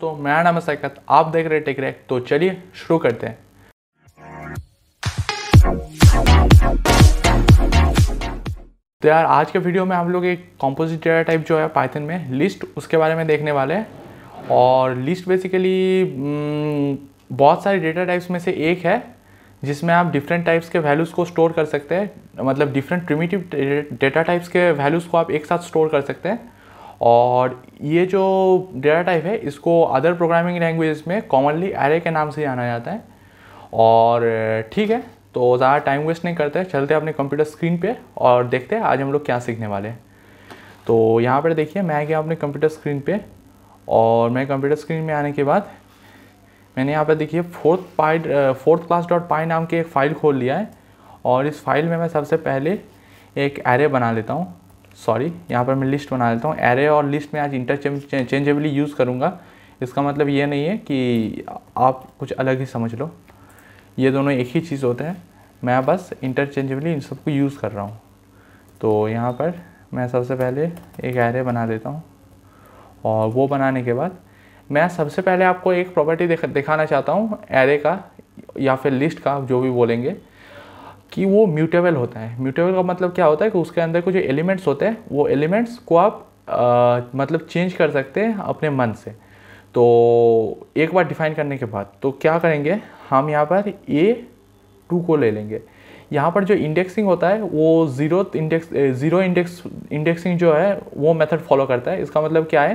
दोस्तों मेरा नाम है सैकत आप देख रहे टेक रैक तो चलिए शुरू करते हैं तो यार आज के वीडियो में हम लोग एक कॉम्पोजिट डेटा टाइप जो है पाइथन में लिस्ट उसके बारे में देखने वाले हैं और लिस्ट हम्म, बेसिकली बहुत सारे डेटा टाइप्स में से एक है जिसमें आप डिफरेंट टाइप्स के वैल्यूज़ को स्टोर कर सकते हैं मतलब डिफरेंट प्रिमिटिव डेटा टाइप्स के वैल्यूज़ को आप एक साथ स्टोर कर सकते हैं और ये जो डेटा टाइप है इसको अदर प्रोग्रामिंग लैंग्वेज में कॉमनली एरे के नाम से जाना जाता है और ठीक है तो ज़्यादा टाइम वेस्ट नहीं करते चलते अपने कंप्यूटर स्क्रीन पे और देखते हैं आज हम लोग क्या सीखने वाले हैं तो यहाँ पर देखिए मैं गया अपने कंप्यूटर स्क्रीन पे और मैं कंप्यूटर स्क्रीन में आने के बाद मैंने यहाँ पर देखिए fourth py fourth class dot py नाम की एक फ़ाइल खोल लिया है और इस फाइल में मैं सबसे पहले एक एरे बना लेता हूँ सॉरी यहाँ पर मैं लिस्ट बना लेता हूँ एरे और लिस्ट में आज इंटरचेंजेबली यूज़ करूँगा इसका मतलब ये नहीं है कि आप कुछ अलग ही समझ लो ये दोनों एक ही चीज़ होते हैं मैं बस इंटरचेंजेबली इन सबको यूज़ कर रहा हूँ तो यहाँ पर मैं सबसे पहले एक एरे बना देता हूँ और वो बनाने के बाद मैं सबसे पहले आपको एक प्रॉपर्टी दिखाना चाहता हूँ एरे का या फिर लिस्ट का जो भी बोलेंगे कि वो म्यूटेबल होता है म्यूटेबल का मतलब क्या होता है कि उसके अंदर कुछ एलिमेंट्स होते हैं वो एलिमेंट्स को आप आ, मतलब चेंज कर सकते हैं अपने मन से तो एक बार डिफाइन करने के बाद तो क्या करेंगे हम यहाँ पर ए टू को ले लेंगे यहाँ पर जो इंडेक्सिंग होता है वो zero index zero index indexing जो है वो मेथड फॉलो करता है इसका मतलब क्या है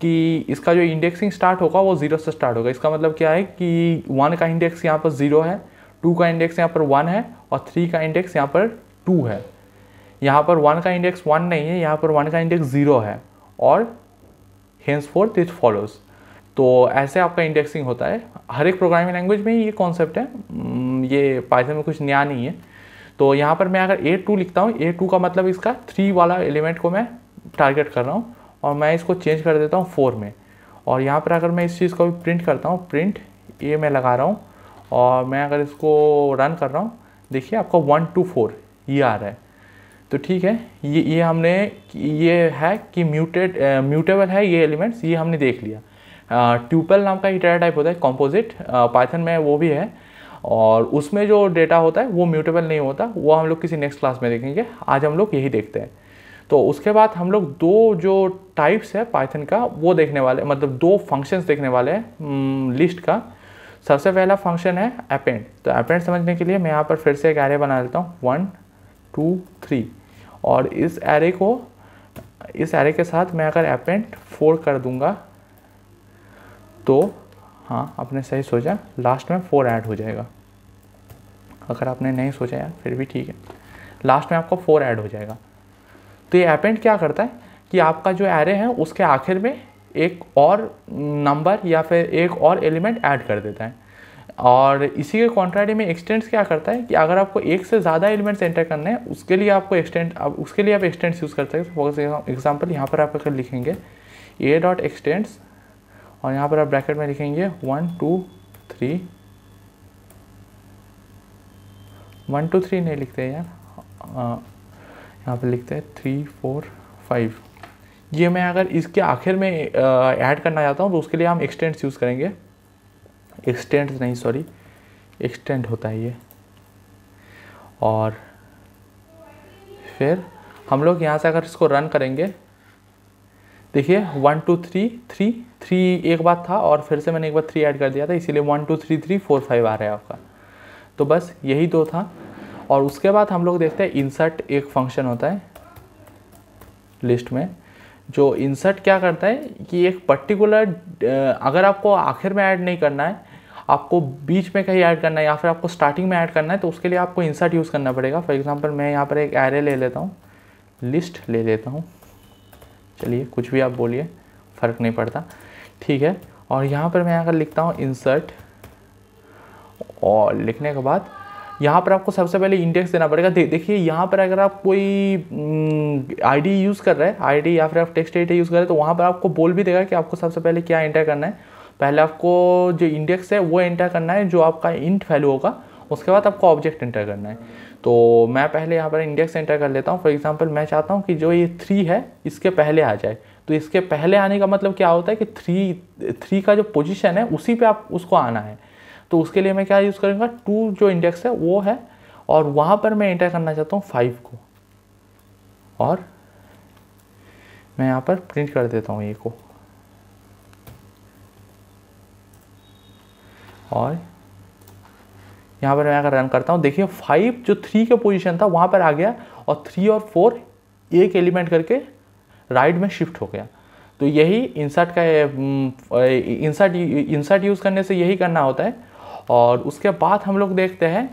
कि इसका जो इंडेक्सिंग स्टार्ट होगा वो ज़ीरो से स्टार्ट होगा इसका मतलब क्या है कि वन का इंडेक्स यहाँ पर ज़ीरो है टू का इंडेक्स यहाँ पर वन है और थ्री का इंडेक्स यहाँ पर टू है यहाँ पर वन का इंडेक्स वन नहीं है यहाँ पर वन का इंडेक्स ज़ीरो है और हेंस फोर्थ इट फॉलोज तो ऐसे आपका इंडेक्सिंग होता है हर एक प्रोग्रामिंग लैंग्वेज में ये कॉन्सेप्ट है हम्म, ये पाइथन में कुछ नया नहीं है तो यहाँ पर मैं अगर ए टू लिखता हूँ ए टू का मतलब इसका थ्री वाला एलिमेंट को मैं टारगेट कर रहा हूँ और मैं इसको चेंज कर देता हूँ फोर में और यहाँ पर अगर मैं इस चीज़ को भी प्रिंट करता हूँ प्रिंट ए में लगा रहा हूँ और मैं अगर इसको रन कर रहा हूँ देखिए आपका वन टू फोर ये आ रहा है तो ठीक है ये ये हमने ये है कि म्यूटेड म्यूटेबल है ये एलिमेंट्स ये हमने देख लिया ट्यूपल नाम का ही डेटा टाइप होता है कॉम्पोजिट पाइथन में वो भी है और उसमें जो डेटा होता है वो म्यूटेबल नहीं होता वो हम लोग किसी नेक्स्ट क्लास में देखेंगे आज हम लोग यही देखते हैं तो उसके बाद हम लोग दो जो टाइप्स है पाइथन का वो देखने वाले मतलब दो फंक्शंस देखने वाले हैं लिस्ट का सबसे पहला फंक्शन है अपेंड तो अपेंड समझने के लिए मैं यहाँ पर फिर से एक एरे बना लेता हूँ वन टू थ्री और इस एरे को इस एरे के साथ मैं अगर अपेंड फोर कर दूंगा तो हाँ आपने सही सोचा लास्ट में फोर ऐड हो जाएगा अगर आपने नहीं सोचा यार फिर भी ठीक है लास्ट में आपको फोर ऐड हो जाएगा तो ये अपेंड क्या करता है कि आपका जो एरे है उसके आखिर में एक और नंबर या फिर एक और एलिमेंट ऐड कर देता है और इसी के कॉन्ट्राडी में एक्सटेंट्स क्या करता है कि अगर आपको एक से ज़्यादा एलिमेंट्स एंटर करने हैं उसके लिए आपको एक्सटेंट आप उसके लिए आप एक्सटेंट्स यूज़ करते हैं फॉर एग्जाम्पल यहाँ पर आप अगर लिखेंगे ए डॉट एक्सटेंट्स और यहाँ पर आप ब्रैकेट में लिखेंगे one two three one two three नहीं लिखते यार यहाँ पर लिखते हैं थ्री फोर फाइव ये मैं अगर इसके आखिर में ऐड करना चाहता हूँ तो उसके लिए हम एक्सटेंट्स यूज़ करेंगे एक्सटेंट नहीं सॉरी एक्सटेंड होता है ये और फिर हम लोग यहाँ से अगर इसको रन करेंगे देखिए one two three three three एक बार था और फिर से मैंने एक बार थ्री ऐड कर दिया था इसीलिए one two three three four five आ रहा है आपका तो बस यही दो था और उसके बाद हम लोग देखते हैं इंसर्ट एक फंक्शन होता है लिस्ट में जो इंसर्ट क्या करता है कि एक पर्टिकुलर अगर आपको आखिर में ऐड नहीं करना है आपको बीच में कहीं ऐड करना है या फिर आपको स्टार्टिंग में ऐड करना है तो उसके लिए आपको इंसर्ट यूज़ करना पड़ेगा फॉर एग्जांपल मैं यहाँ पर एक एरे ले लेता हूँ लिस्ट ले लेता हूँ चलिए कुछ भी आप बोलिए फ़र्क नहीं पड़ता ठीक है और यहाँ पर मैं यहाँ लिखता हूँ इंसर्ट और लिखने के बाद यहाँ पर आपको सबसे पहले इंडेक्स देना पड़ेगा दे, देखिए यहाँ पर अगर आप कोई आईडी हम्म, यूज़ कर रहे हैं आईडी या फिर आप टेक्स्ट आई यूज़ कर रहे हैं तो वहाँ पर आपको बोल भी देगा कि आपको सबसे पहले क्या एंटर करना है पहले आपको जो इंडेक्स है वो एंटर करना है जो आपका इंट वैल्यू होगा उसके बाद आपको ऑब्जेक्ट एंटर करना है तो मैं पहले यहाँ पर इंडेक्स एंटर कर लेता हूँ फॉर एग्जाम्पल मैं चाहता हूँ कि जो ये थ्री है इसके पहले आ जाए तो इसके पहले आने का मतलब क्या होता है कि थ्री थ्री का जो पोजीशन है उसी पे आप उसको आना है तो उसके लिए मैं क्या यूज़ करूँगा टू जो इंडेक्स है वो है और वहाँ पर मैं इंटर करना चाहता हूँ फाइव को और मैं यहाँ पर प्रिंट कर देता हूँ ये को और यहाँ पर मैं अगर रन करता हूँ देखिए फाइव जो थ्री के पोजीशन था वहाँ पर आ गया और थ्री और फोर एक एलिमेंट करके राइट में शिफ्ट हो गया तो यही इंसर्ट का इंसर्ट इंसर्ट यूज़ करने से यही करना होता है और उसके बाद हम लोग देखते हैं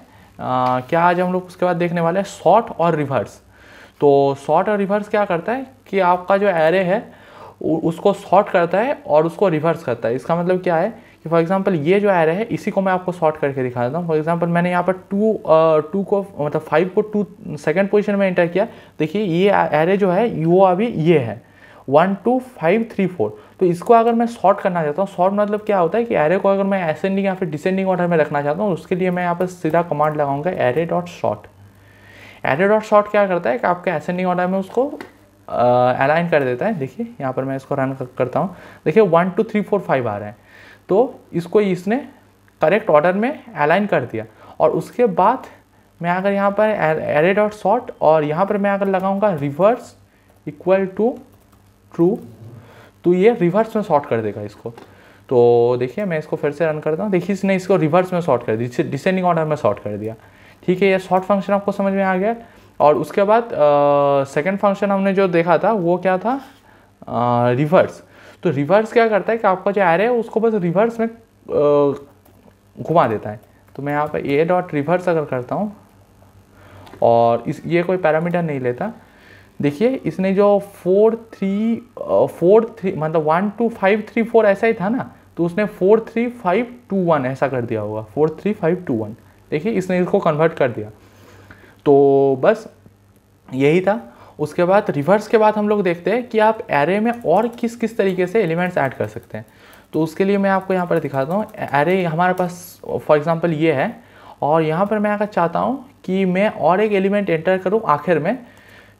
क्या आज हम लोग उसके बाद देखने वाले हैं शॉर्ट और रिवर्स तो शॉर्ट और रिवर्स क्या करता है कि आपका जो एरे है उसको शॉर्ट करता है और उसको रिवर्स करता है इसका मतलब क्या है कि फॉर एग्जांपल ये जो एरे है इसी को मैं आपको शॉर्ट करके दिखा देता हूँ फॉर एग्जांपल मैंने यहाँ पर टू टू को मतलब फाइव को टू सेकंड पोजीशन में एंटर किया देखिए ये एरे जो है वो अभी ये है one two five three four तो इसको अगर मैं शॉर्ट करना चाहता हूँ शॉर्ट मतलब क्या होता है कि एरे को अगर मैं असेंडिंग या फिर डिसेंडिंग ऑर्डर में रखना चाहता हूँ उसके लिए मैं यहाँ पर सीधा कमांड लगाऊंगा array dot sort array dot sort क्या करता है कि आपके एसेंडिंग ऑर्डर में उसको अलाइन कर देता है देखिए यहाँ पर मैं इसको रन करता हूँ देखिए one two three four five आ रहे हैं तो इसको इसने करेक्ट ऑर्डर में अलाइन कर दिया और उसके बाद मैं अगर यहाँ पर एरे डॉट शॉर्ट और यहाँ पर मैं अगर लगाऊंगा रिवर्स इक्वल टू ट्रू तो ये रिवर्स में शॉर्ट कर देगा इसको तो देखिए मैं इसको फिर से रन करता हूँ देखिए इसने इसको रिवर्स में शॉर्ट कर दिया डिसेंडिंग ऑर्डर में शॉर्ट कर दिया ठीक है ये शॉर्ट फंक्शन आपको समझ में आ गया और उसके बाद सेकेंड फंक्शन हमने जो देखा था वो क्या था रिवर्स तो रिवर्स क्या करता है कि आपका जो एरे है उसको बस रिवर्स में घुमा देता है तो मैं यहाँ पर ए डॉट रिवर्स अगर करता हूँ और इस ये कोई पैरामीटर नहीं लेता देखिए इसने जो फोर थ्री फोर थ्री मतलब one two five three four ऐसा ही था ना तो उसने four three five two one ऐसा कर दिया होगा four three five two one देखिए इसने इसको कन्वर्ट कर दिया तो बस यही था उसके बाद रिवर्स के बाद हम लोग देखते हैं कि आप एरे में और किस किस तरीके से एलिमेंट्स ऐड कर सकते हैं तो उसके लिए मैं आपको यहाँ पर दिखाता हूँ एरे हमारे पास फॉर एग्ज़ाम्पल ये है और यहाँ पर मैं अगर चाहता हूँ कि मैं और एक एलिमेंट एंटर करूँ आखिर में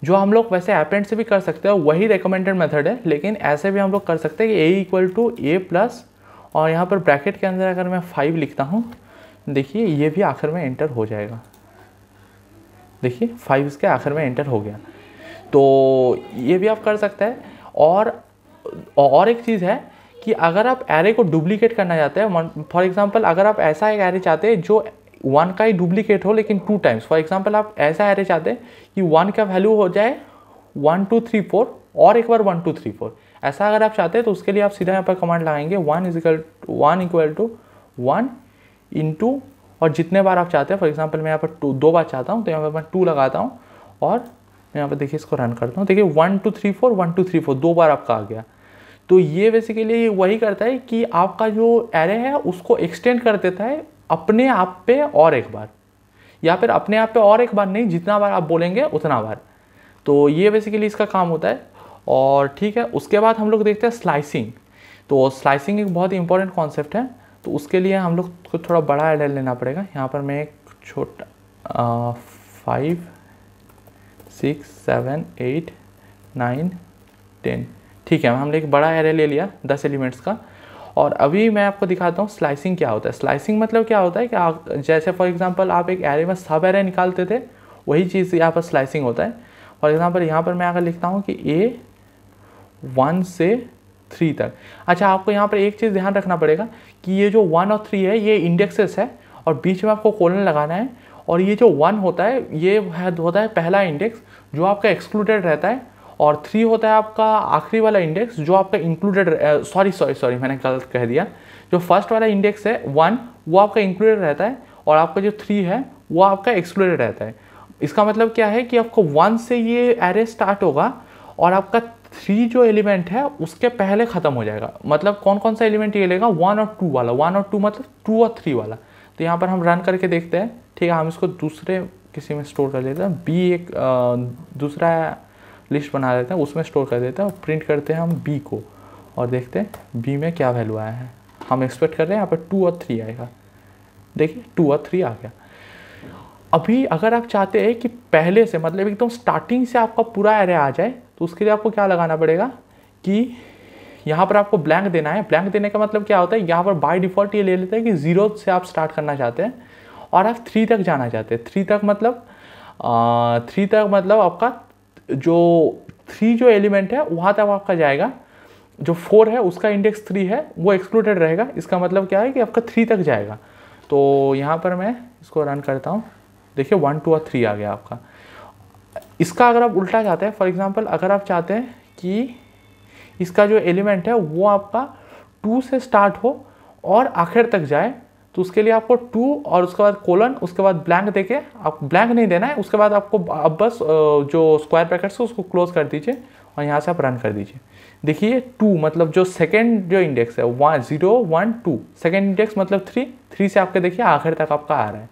जो हम लोग वैसे एपेंट से भी कर सकते हैं वही रिकमेंडेड मेथड है लेकिन ऐसे भी हम लोग कर सकते हैं कि a equal to a plus और यहाँ पर ब्रैकेट के अंदर अगर मैं फाइव लिखता हूँ देखिए ये भी आखिर में एंटर हो जाएगा देखिए फाइव इसके आखिर में एंटर हो गया तो ये भी आप कर सकते हैं और और एक चीज़ है कि अगर आप एरे को डुप्लीकेट करना चाहते हैं फॉर एग्जांपल अगर आप ऐसा एक एरे चाहते हैं जो वन का ही डुप्लीकेट हो लेकिन टू टाइम्स फॉर एग्जाम्पल आप ऐसा एरे चाहते हैं कि वन का वैल्यू हो जाए वन टू थ्री फोर और एक बार वन टू थ्री फोर ऐसा अगर आप चाहते हैं तो उसके लिए आप सीधा यहाँ पर कमांड लगाएंगे one is equal one equal to one into और जितने बार आप चाहते हैं फॉर एग्जाम्पल मैं यहाँ पर टू दो बार चाहता हूँ तो यहाँ पर मैं टू लगाता हूँ और मैं यहाँ पर देखिए इसको रन करता हूँ देखिए one two three four one two three four दो बार आपका आ गया तो ये बेसिकली वही करता है कि आपका जो एरे है उसको एक्सटेंड कर देता है अपने आप पे और एक बार या फिर अपने आप पे और एक बार नहीं जितना बार आप बोलेंगे उतना बार तो ये बेसिकली इसका काम होता है और ठीक है उसके बाद हम लोग देखते हैं स्लाइसिंग तो स्लाइसिंग एक बहुत ही इंपॉर्टेंट कॉन्सेप्ट है तो उसके लिए हम लोग को थोड़ा बड़ा एडल लेना पड़ेगा यहाँ पर मैं एक छोटा five six seven eight nine ten ठीक है हमने एक बड़ा एरे ले लिया दस एलिमेंट्स का और अभी मैं आपको दिखाता हूँ स्लाइसिंग क्या होता है स्लाइसिंग मतलब क्या होता है कि आप जैसे फॉर एग्जांपल आप एक एरे में सब एरे निकालते थे वही चीज़ यहाँ पर स्लाइसिंग होता है फॉर एग्जांपल यहाँ पर मैं अगर लिखता हूँ कि ए वन से थ्री तक अच्छा आपको यहाँ पर एक चीज़ ध्यान रखना पड़ेगा कि ये जो वन और थ्री है ये इंडेक्सेस है और बीच में आपको कोलन लगाना है और ये जो वन होता है ये होता है पहला इंडेक्स जो आपका एक्सक्लूडेड रहता है और थ्री होता है आपका आखिरी वाला इंडेक्स जो आपका इंक्लूडेड सॉरी सॉरी सॉरी मैंने गलत कह दिया जो फर्स्ट वाला इंडेक्स है वन वो आपका इंक्लूडेड रहता है और आपका जो थ्री है वो आपका एक्सक्लूडेड रहता है इसका मतलब क्या है कि आपको वन से ये एरे स्टार्ट होगा और आपका थ्री जो एलिमेंट है उसके पहले ख़त्म हो जाएगा मतलब कौन कौन सा एलिमेंट ये लेगा वन और टू वाला वन और टू मतलब टू और थ्री वाला तो यहाँ पर हम रन करके देखते हैं ठीक है हम इसको दूसरे किसी में स्टोर कर लेते हैं बी एक दूसरा लिस्ट बना लेते हैं उसमें स्टोर कर देते हैं और प्रिंट करते हैं हम बी को और देखते हैं बी में क्या वैल्यू आया है हम एक्सपेक्ट कर रहे हैं यहाँ पर टू और थ्री आएगा देखिए टू और थ्री आ गया अभी अगर आप चाहते हैं कि पहले से मतलब एकदम स्टार्टिंग से आपका पूरा एरे आ जाए तो उसके लिए आपको क्या लगाना पड़ेगा कि यहाँ पर आपको ब्लैंक देना है ब्लैंक देने का मतलब क्या होता है यहाँ पर बाय डिफ़ॉल्ट ये ले लेते हैं कि जीरो से आप स्टार्ट करना चाहते हैं और आप थ्री तक जाना चाहते हैं थ्री तक मतलब थ्री तक मतलब आपका जो थ्री जो एलिमेंट है वहाँ तक आपका जाएगा जो फोर है उसका इंडेक्स थ्री है वो एक्सक्लूडेड रहेगा इसका मतलब क्या है कि आपका थ्री तक जाएगा तो यहाँ पर मैं इसको रन करता हूँ देखिए वन टू और थ्री आ गया आपका इसका अगर आप उल्टा चाहते हैं फॉर एग्ज़ाम्पल अगर आप चाहते हैं कि इसका जो एलिमेंट है वो आपका टू से स्टार्ट हो और आखिर तक जाए तो उसके लिए आपको टू और उसके बाद कोलन उसके बाद ब्लैंक देके आप ब्लैंक नहीं देना है उसके बाद आपको अब बस जो स्क्वायर ब्रैकेट्स है उसको क्लोज कर दीजिए और यहाँ से आप रन कर दीजिए देखिए टू मतलब जो सेकेंड जो इंडेक्स है one zero one two second index मतलब थ्री थ्री से आपके देखिए आखिर तक आपका आ रहा है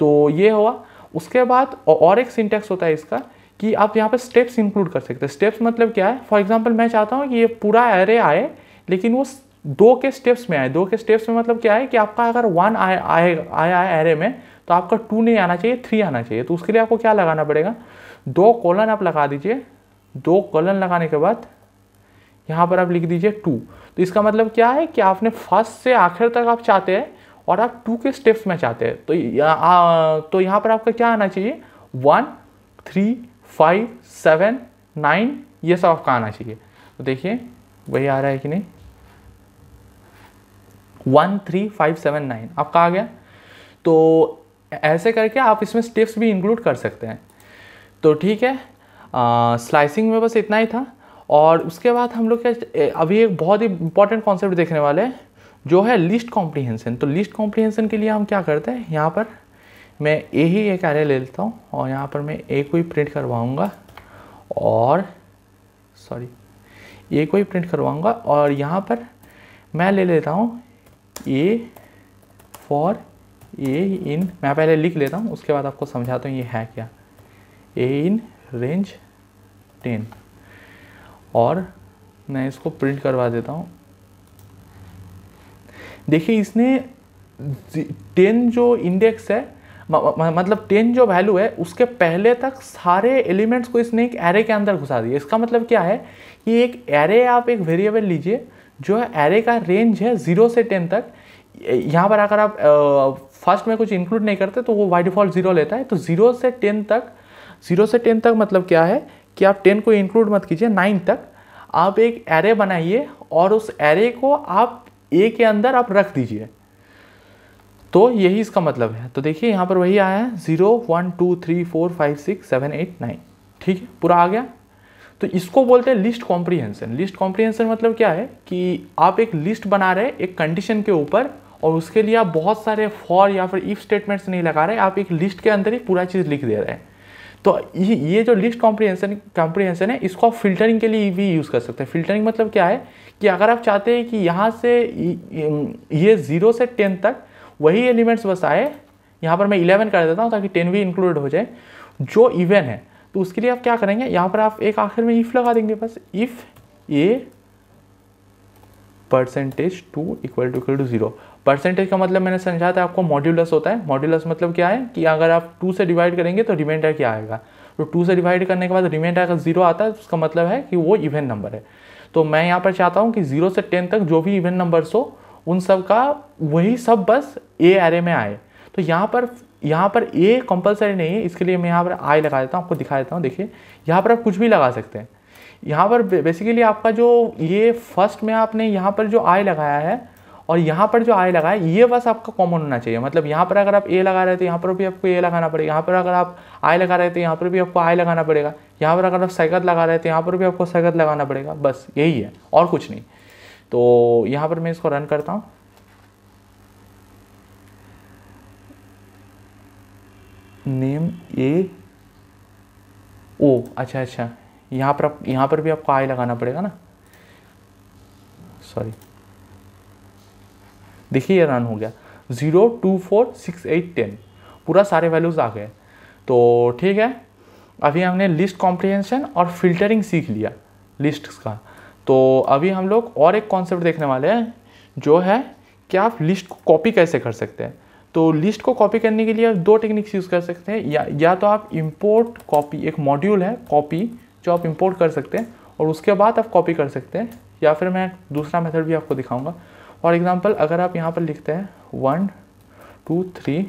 तो ये हुआ उसके बाद और एक सिंटेक्स होता है इसका कि आप यहाँ पर स्टेप्स इंक्लूड कर सकते हैं स्टेप्स मतलब क्या है फॉर एग्जाम्पल मैं चाहता हूँ कि ये पूरा एरे आए लेकिन वो दो के स्टेप्स में आए दो के स्टेप्स में मतलब क्या है कि आपका अगर वन आया आया है एरे में तो आपका टू नहीं आना चाहिए थ्री आना चाहिए तो उसके लिए आपको क्या लगाना पड़ेगा दो कॉलन आप लगा दीजिए दो कॉलन लगाने के बाद यहाँ पर आप लिख दीजिए टू तो इसका मतलब क्या है कि आपने फर्स्ट से आखिर तक आप चाहते हैं और आप टू के स्टेप्स में चाहते हैं तो या, आ, तो यहाँ पर आपका क्या आना चाहिए one three five seven nine ये सब आपका आना चाहिए तो देखिए वही आ रहा है कि नहीं one three five seven nine आपका आ गया तो ऐसे करके आप इसमें स्टेप्स भी इंक्लूड कर सकते हैं तो ठीक है स्लाइसिंग में बस इतना ही था और उसके बाद हम लोग क्या अभी एक बहुत ही इंपॉर्टेंट कॉन्सेप्ट देखने वाले हैं जो है लिस्ट कॉम्प्रीहेंसन तो लिस्ट कॉम्प्रीहेंसन के लिए हम क्या करते हैं यहाँ पर मैं ए ही एक एरे ले लेता हूँ और यहाँ पर मैं ए को ही प्रिंट करवाऊँगा और सॉरी ए को ही प्रिंट करवाऊँगा और यहाँ पर मैं ले लेता हूँ ए फॉर ए इन मैं पहले लिख लेता हूँ उसके बाद आपको समझाता तो हूँ ये है क्या ए इन रेंज टेन और मैं इसको प्रिंट करवा देता हूँ देखिए इसने टेन जो इंडेक्स है मतलब टेन जो वैल्यू है उसके पहले तक सारे एलिमेंट्स को इसने एक एरे के अंदर घुसा दिया इसका मतलब क्या है कि एक एरे आप एक वेरिएबल लीजिए जो है एरे का रेंज है जीरो से टेन तक यहाँ पर अगर आप फर्स्ट में कुछ इंक्लूड नहीं करते तो वो बाई डिफॉल्ट जीरो लेता है तो जीरो से टेन तक जीरो से टेन तक मतलब क्या है कि आप टेन को इंक्लूड मत कीजिए नाइन तक आप एक एरे बनाइए और उस एरे को आप ए के अंदर आप रख दीजिए तो यही इसका मतलब है तो देखिए यहाँ पर वही आया है zero one two three four five six seven eight nine ठीक है पूरा आ गया तो इसको बोलते हैं लिस्ट कॉम्प्रीहेंशन लिस्ट कॉम्प्रीहेंशन मतलब क्या है कि आप एक लिस्ट बना रहे एक कंडीशन के ऊपर और उसके लिए आप बहुत सारे फॉर या फिर इफ स्टेटमेंट्स नहीं लगा रहे आप एक लिस्ट के अंदर ही पूरा चीज़ लिख दे रहे हैं तो ये जो लिस्ट कॉम्प्रीहेंशन कॉम्प्रीहेंशन है इसको आप फिल्टरिंग के लिए भी यूज़ कर सकते हैं फिल्टरिंग मतलब क्या है कि अगर आप चाहते हैं कि यहाँ से ये ज़ीरो से टेन तक वही एलिमेंट्स बस आए यहाँ पर मैं इलेवन कर देता हूँ ताकि टेन भी इंक्लूड हो जाए जो इवेंट है तो उसके लिए आप क्या करेंगे यहाँ पर आप एक आखिर में इफ़ लगा देंगे बस if a percentage two equal to equal to zero percentage का मतलब मैंने समझाया था आपको मॉड्यूलस होता है मॉड्यूलस मतलब क्या है कि अगर आप टू से डिवाइड करेंगे तो रिमाइंडर क्या आएगा तो टू से डिवाइड करने के बाद रिमाइंडर अगर जीरो आता है तो उसका मतलब है कि वो इवेंट नंबर है तो मैं यहाँ पर चाहता हूँ कि जीरो से टेन तक जो भी इवेंट नंबर्स हो उन सब का वही सब बस ए एरे में आए तो यहाँ पर यहाँ पर ए कंपलसरी नहीं है इसके लिए मैं यहाँ पर आई लगा देता हूँ आपको दिखा देता हूँ देखिए यहाँ पर आप कुछ भी लगा सकते हैं यहाँ पर बेसिकली आपका जो ये फर्स्ट में आपने यहाँ पर जो आई लगाया है और यहाँ पर जो आई लगाया ये बस आपका कॉमन होना चाहिए मतलब यहाँ पर अगर आप ए लगा रहे थे तो यहाँ पर भी आपको ए लगाना पड़ेगा यहाँ पर अगर आप आई लगा रहे थे तो यहाँ पर भी आपको आई लगाना पड़ेगा यहाँ पर अगर आप सैगत लगा रहे थे तो यहाँ पर भी आपको सैगत लगाना पड़ेगा बस यही है और कुछ नहीं तो यहाँ पर मैं इसको रन करता हूँ नेम ए ओ अच्छा अच्छा यहाँ पर आप यहाँ पर भी आपको आई लगाना पड़ेगा ना सॉरी देखिए ये रन हो गया zero two four six eight ten पूरा सारे वैल्यूज़ आ गए तो ठीक है अभी हमने लिस्ट कॉम्प्रिहेंशन और फिल्टरिंग सीख लिया लिस्ट का तो अभी हम लोग और एक कॉन्सेप्ट देखने वाले हैं जो है कि आप लिस्ट को कॉपी कैसे कर सकते हैं तो लिस्ट को कॉपी करने के लिए आप दो टेक्निक्स यूज़ कर सकते हैं या या तो आप इंपोर्ट कॉपी एक मॉड्यूल है कॉपी जो आप इंपोर्ट कर सकते हैं और उसके बाद आप कॉपी कर सकते हैं या फिर मैं दूसरा मेथड भी आपको दिखाऊंगा फॉर एग्जांपल अगर आप यहाँ पर लिखते हैं वन टू थ्री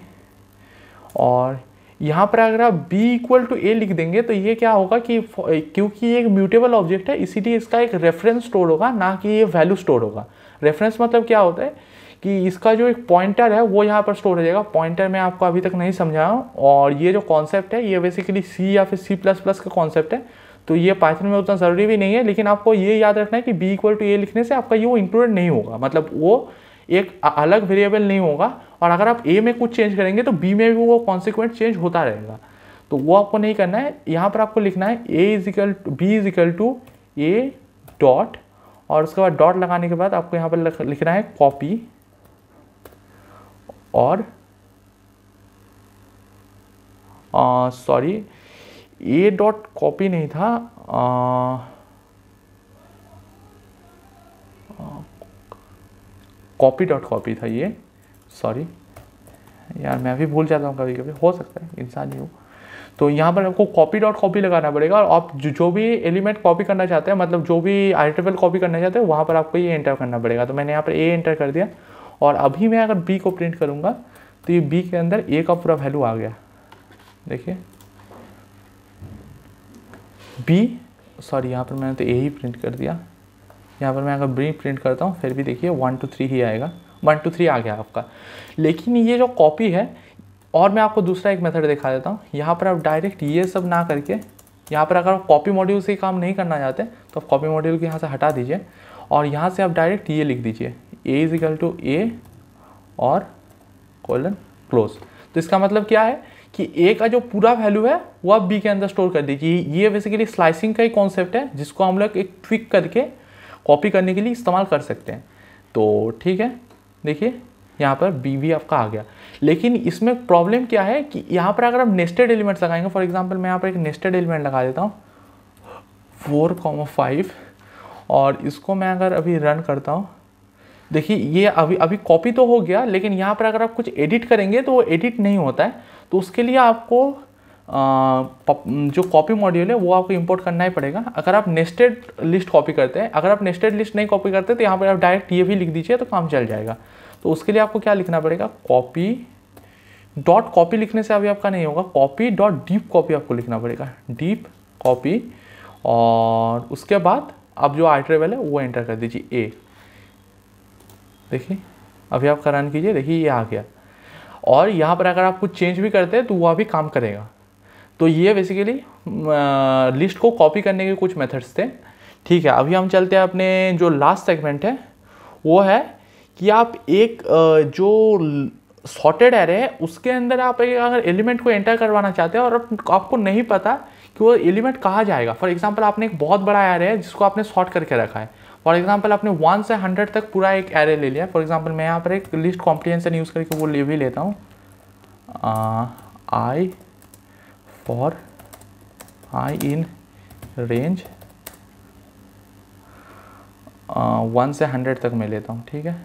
और यहाँ पर अगर आप बी इक्वल टू ए लिख देंगे तो ये क्या होगा कि क्योंकि ये एक म्यूटेबल ऑब्जेक्ट है इसीलिए इसका एक रेफरेंस स्टोर होगा ना कि ये वैल्यू स्टोर होगा रेफरेंस मतलब क्या होता है कि इसका जो एक पॉइंटर है वो यहाँ पर स्टोर हो जाएगा पॉइंटर मैं आपको अभी तक नहीं समझाया और ये जो कॉन्सेप्ट है ये बेसिकली सी या फिर सी प्लस प्लस का कॉन्सेप्ट है तो ये पाइथन में उतना ज़रूरी भी नहीं है लेकिन आपको ये याद रखना है कि बी इक्वल टू ए लिखने से आपका ये वो इंक्लूडेड नहीं होगा मतलब वो एक अलग वेरिएबल नहीं होगा और अगर आप ए में कुछ चेंज करेंगे तो बी में भी वो कॉन्सिक्वेंट चेंज होता रहेगा तो वो आपको नहीं करना है यहाँ पर आपको लिखना है a is equal b is equal to a dot और उसके बाद डॉट लगाने के बाद आपको यहाँ पर लिखना है कॉपी और सॉरी ए डॉट कॉपी नहीं था कॉपी डॉट कॉपी था ये सॉरी यार मैं भी भूल जाता हूँ कभी कभी हो सकता है इंसान ही हूँ तो यहाँ पर आपको कॉपी डॉट कॉपी लगाना पड़ेगा और आप जो भी एलिमेंट कॉपी करना चाहते हैं मतलब जो भी आर्टिफल कॉपी करना चाहते हैं वहाँ पर आपको ये एंटर करना पड़ेगा तो मैंने यहाँ पर ए एंटर कर दिया और अभी मैं अगर बी को प्रिंट करूँगा तो ये बी के अंदर ए का पूरा वैल्यू आ गया देखिए बी सॉरी यहाँ पर मैंने तो ए ही प्रिंट कर दिया यहाँ पर मैं अगर बी प्रिंट करता हूँ फिर भी देखिए वन टू थ्री ही आएगा वन टू थ्री आ गया आपका लेकिन ये जो कॉपी है और मैं आपको दूसरा एक मेथड दिखा देता हूँ यहाँ पर आप डायरेक्ट ये सब ना करके यहाँ पर अगर आप कॉपी मॉड्यूल से काम नहीं करना चाहते तो आप कॉपी मॉड्यूल को यहाँ से हटा दीजिए और यहाँ से आप डायरेक्ट ये लिख दीजिए a is equal to a और कोलन क्लोज तो इसका मतलब क्या है कि ए का जो पूरा वैल्यू है वो आप बी के अंदर स्टोर कर दीजिए ये बेसिकली स्लाइसिंग का ही कॉन्सेप्ट है जिसको हम लोग एक ट्विक करके कॉपी करने के लिए इस्तेमाल कर सकते हैं तो ठीक है देखिए यहाँ पर बी भी आपका आ गया लेकिन इसमें प्रॉब्लम क्या है कि यहाँ पर अगर आप नेस्टेड एलिमेंट्स लगाएंगे फॉर एग्जाम्पल मैं यहाँ पर एक नेस्टेड एलिमेंट लगा देता हूँ फोर कॉमा फाइव और इसको मैं अगर अभी रन करता हूँ देखिए ये अभी अभी कॉपी तो हो गया लेकिन यहाँ पर अगर आप कुछ एडिट करेंगे तो वो एडिट नहीं होता है तो उसके लिए आपको आ, जो कॉपी मॉड्यूल है वो आपको इंपोर्ट करना ही पड़ेगा अगर आप नेस्टेड लिस्ट कॉपी करते हैं अगर आप नेस्टेड लिस्ट नहीं कॉपी करते तो यहाँ पर आप डायरेक्ट ये भी लिख दीजिए तो काम चल जाएगा तो उसके लिए आपको क्या लिखना पड़ेगा कॉपी डॉट कॉपी लिखने से अभी आपका नहीं होगा कॉपी डॉट डीप कॉपी आपको लिखना पड़ेगा डीप कॉपी और उसके बाद आप जो आर्ट है वो एंटर कर दीजिए ए देखिए अभी आप करान कीजिए देखिए ये आ गया और यहाँ पर अगर आप कुछ चेंज भी करते हैं तो वह भी काम करेगा तो ये बेसिकली लिस्ट को कॉपी करने के कुछ मेथड्स थे ठीक है अभी हम चलते हैं अपने जो लास्ट सेगमेंट है वो है कि आप एक जो सॉर्टेड एरे है उसके अंदर आप एक अगर एलिमेंट को एंटर करवाना चाहते हैं और आपको नहीं पता कि वो एलिमेंट कहाँ जाएगा फॉर एग्जाम्पल आपने एक बहुत बड़ा एरे है जिसको आपने शॉर्ट करके रखा है फॉर एग्जाम्पल आपने वन से हंड्रेड तक पूरा एक एरे ले लिया फॉर एग्जाम्पल मैं यहाँ पर एक लिस्ट कॉम्प्रीहेंसन यूज़ करके वो ले भी लेता हूँ i for i in range one से हंड्रेड तक मैं लेता हूँ ठीक है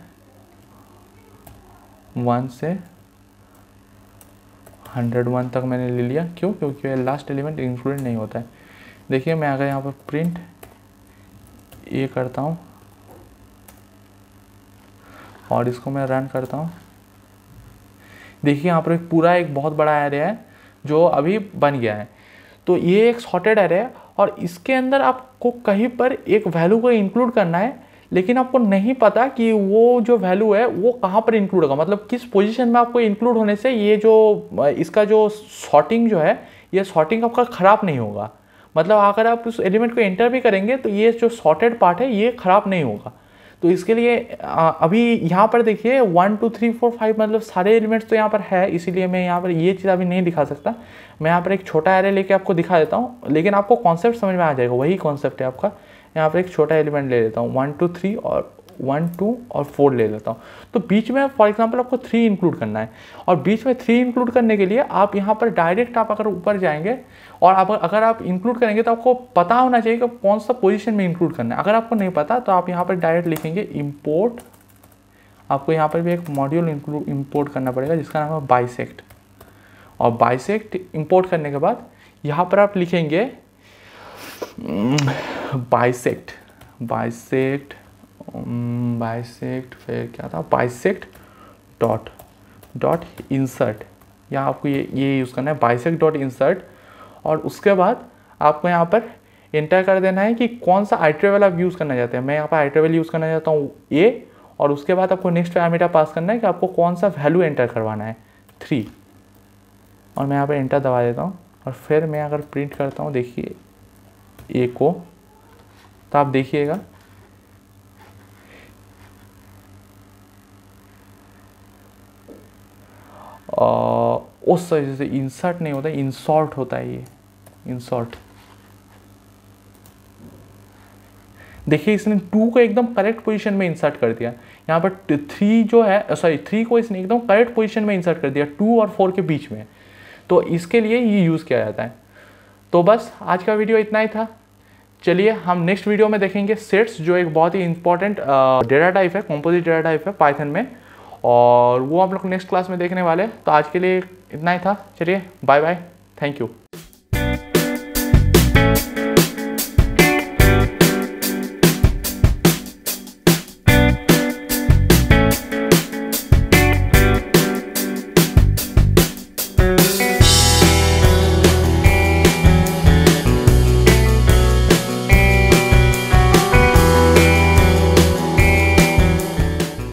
वन से हंड्रेड वन तक मैंने ले लिया क्यों क्योंकि लास्ट एलिमेंट इंक्लूड नहीं होता है देखिए मैं अगर यहाँ पर प्रिंट ये करता हूँ और इसको मैं रन करता हूँ देखिए यहाँ पर एक पूरा एक बहुत बड़ा एरे है जो अभी बन गया है तो ये एक सॉर्टेड एरे है और इसके अंदर आपको कहीं पर एक वैल्यू को इंक्लूड करना है लेकिन आपको नहीं पता कि वो जो वैल्यू है वो कहाँ पर इंक्लूड होगा मतलब किस पोजीशन में आपको इंक्लूड होने से ये जो इसका जो शॉर्टिंग जो है ये शॉर्टिंग आपका ख़राब नहीं होगा मतलब अगर आप उस एलिमेंट को एंटर भी करेंगे तो ये जो सॉर्टेड पार्ट है ये ख़राब नहीं होगा तो इसके लिए अभी यहाँ पर देखिए one two three four five मतलब सारे एलिमेंट्स तो यहाँ पर है इसीलिए मैं यहाँ पर ये चीज़ अभी नहीं दिखा सकता मैं यहाँ पर एक छोटा एरे लेके आपको दिखा देता हूँ लेकिन आपको कॉन्सेप्ट समझ में आ जाएगा वही कॉन्सेप्ट है आपका यहाँ पर एक छोटा एलिमेंट ले लेता हूँ वन टू थ्री और वन टू और फोर ले लेता हूँ तो बीच में फॉर एग्जाम्पल आपको थ्री इंक्लूड करना है और बीच में थ्री इंक्लूड करने के लिए आप यहाँ पर डायरेक्ट आप अगर ऊपर जाएंगे और आप अगर आप इंक्लूड करेंगे तो आपको पता होना चाहिए कि कौन सा पोजिशन में इंक्लूड करना है अगर आपको नहीं पता तो आप यहाँ पर डायरेक्ट लिखेंगे इम्पोर्ट आपको यहाँ पर भी एक मॉड्यूल इंक्लूड इम्पोर्ट करना पड़ेगा जिसका नाम है बाइसेक्ट और बाइसेक्ट इम्पोर्ट करने के बाद यहाँ पर आप लिखेंगे बाइसेक्ट हम्म, बाइसेक्ट बाइसेक्ट फिर क्या था बाइसेक्ट डॉट डॉट इंसर्ट यहाँ आपको ये ये यूज़ करना है बाइसेक्ट डॉट इंसर्ट और उसके बाद आपको यहाँ पर इंटर कर देना है कि कौन सा आई ट्रेवल आप यूज़ करना चाहते हैं मैं यहाँ पर आई ट्रेवल यूज़ करना चाहता हूँ ए और उसके बाद आपको नेक्स्ट पैरामीटर पास करना है कि आपको कौन सा वैल्यू एंटर करवाना है थ्री और मैं यहाँ पर इंटर दबा देता हूँ और फिर मैं अगर प्रिंट करता हूँ देखिए ए को तो आप देखिएगा उस से इंसर्ट नहीं होता इंसॉर्ट होता है ये इंसॉर्ट देखिए इसने टू को एकदम करेक्ट पोजीशन में इंसर्ट कर दिया यहाँ पर थ्री जो है सॉरी थ्री को इसने एकदम करेक्ट पोजीशन में इंसर्ट कर दिया टू और फोर के बीच में तो इसके लिए ये यूज़ किया जाता है तो बस आज का वीडियो इतना ही था चलिए हम नेक्स्ट वीडियो में देखेंगे सेट्स जो एक बहुत ही इंपॉर्टेंट डेटा टाइप है कॉम्पोजिट डेटा टाइप है पाइथन में और वो हम लोग नेक्स्ट क्लास में देखने वाले तो आज के लिए इतना ही था चलिए बाय बाय थैंक यू